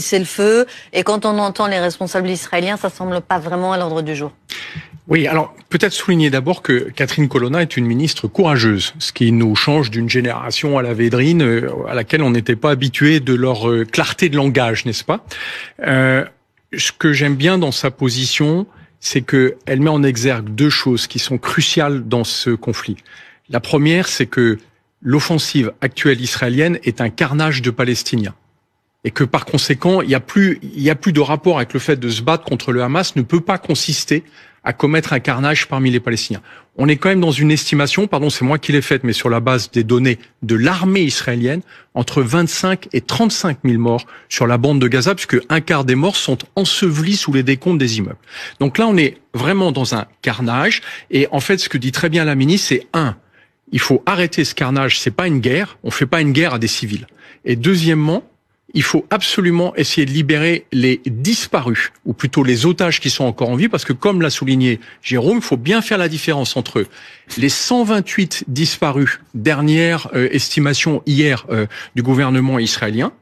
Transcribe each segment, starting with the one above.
C'est le feu. Et quand on entend les responsables israéliens, ça semble pas vraiment à l'ordre du jour. Oui, alors peut-être souligner d'abord que Catherine Colonna est une ministre courageuse, ce qui nous change d'une génération à la Védrine euh, à laquelle on n'était pas habitué de leur euh, clarté de langage, n'est-ce pas euh, Ce que j'aime bien dans sa position, c'est qu'elle met en exergue deux choses qui sont cruciales dans ce conflit. La première, c'est que l'offensive actuelle israélienne est un carnage de Palestiniens et que par conséquent, il n'y a, plus, de rapport avec le fait de se battre contre le Hamas ne peut pas consister à commettre un carnage parmi les Palestiniens. On est quand même dans une estimation, pardon, c'est moi qui l'ai faite, mais sur la base des données de l'armée israélienne, entre 25 et 35 000 morts sur la bande de Gaza, puisque un quart des morts sont ensevelis sous les décomptes des immeubles. Donc là, on est vraiment dans un carnage. Et en fait, ce que dit très bien la ministre, c'est un, il faut arrêter ce carnage. C'est pas une guerre. On ne fait pas une guerre à des civils. Et deuxièmement, il faut absolument essayer de libérer les disparus, ou plutôt les otages qui sont encore en vie, parce que comme l'a souligné Jérôme, il faut bien faire la différence entre Les 128 disparus, dernière euh, estimation hier euh, du gouvernement israélien,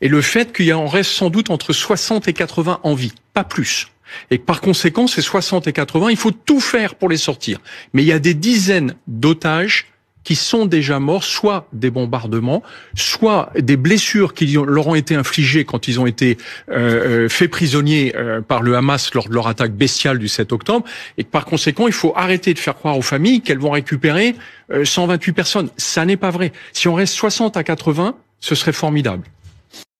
et le fait qu'il y en reste sans doute entre 60 et 80 en vie, pas plus. Et par conséquent, ces 60 et 80, il faut tout faire pour les sortir. Mais il y a des dizaines d'otages qui sont déjà morts, soit des bombardements, soit des blessures qui leur ont été infligées quand ils ont été euh, euh, faits prisonniers euh, par le Hamas lors de leur attaque bestiale du 7 octobre. Et par conséquent, il faut arrêter de faire croire aux familles qu'elles vont récupérer euh, 128 personnes. Ça n'est pas vrai. Si on reste 60 à 80, ce serait formidable.